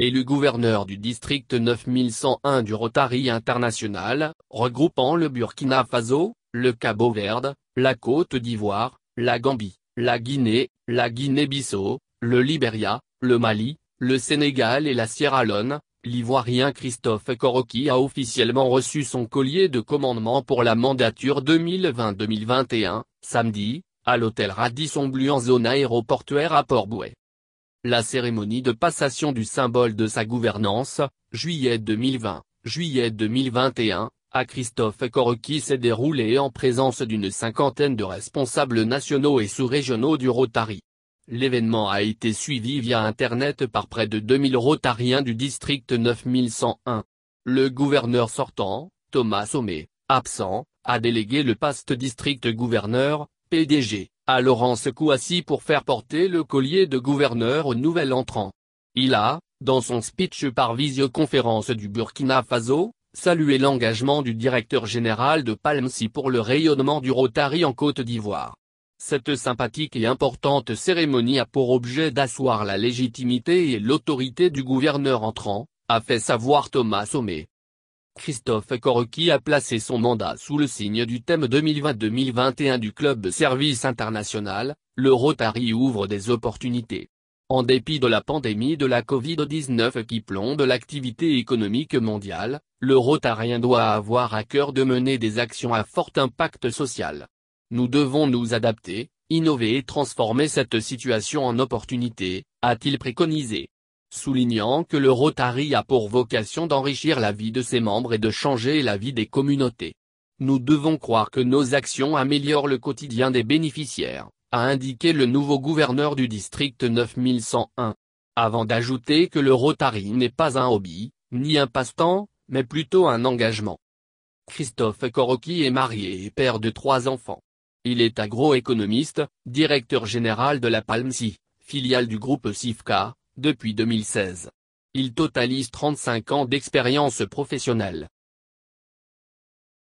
élu gouverneur du district 9101 du Rotary International, regroupant le Burkina Faso, le Cabo Verde, la Côte d'Ivoire, la Gambie, la Guinée, la Guinée-Bissau, le Liberia, le Mali, le Sénégal et la Sierra Leone, l'Ivoirien Christophe Koroki a officiellement reçu son collier de commandement pour la mandature 2020-2021, samedi, à l'hôtel Radisson Blu en zone aéroportuaire à Port-Bouet. La cérémonie de passation du symbole de sa gouvernance, juillet 2020, juillet 2021, à Christophe Koroki s'est déroulée en présence d'une cinquantaine de responsables nationaux et sous-régionaux du Rotary. L'événement a été suivi via Internet par près de 2000 Rotariens du district 9101. Le gouverneur sortant, Thomas Sommet, absent, a délégué le past district gouverneur, PDG, à Laurent assis pour faire porter le collier de gouverneur au nouvel entrant. Il a, dans son speech par visioconférence du Burkina Faso, salué l'engagement du directeur général de Palmsi pour le rayonnement du Rotary en Côte d'Ivoire. Cette sympathique et importante cérémonie a pour objet d'asseoir la légitimité et l'autorité du gouverneur entrant, a fait savoir Thomas Sommet. Christophe Corocchi a placé son mandat sous le signe du thème 2020-2021 du club Service International, le Rotary ouvre des opportunités. En dépit de la pandémie de la Covid-19 qui plombe l'activité économique mondiale, le Rotarien doit avoir à cœur de mener des actions à fort impact social. Nous devons nous adapter, innover et transformer cette situation en opportunité, a-t-il préconisé soulignant que le Rotary a pour vocation d'enrichir la vie de ses membres et de changer la vie des communautés. Nous devons croire que nos actions améliorent le quotidien des bénéficiaires, a indiqué le nouveau gouverneur du district 9101. Avant d'ajouter que le Rotary n'est pas un hobby, ni un passe-temps, mais plutôt un engagement. Christophe Koroki est marié et père de trois enfants. Il est agroéconomiste, directeur général de la Palmsi, filiale du groupe Sifka, depuis 2016. Il totalise 35 ans d'expérience professionnelle.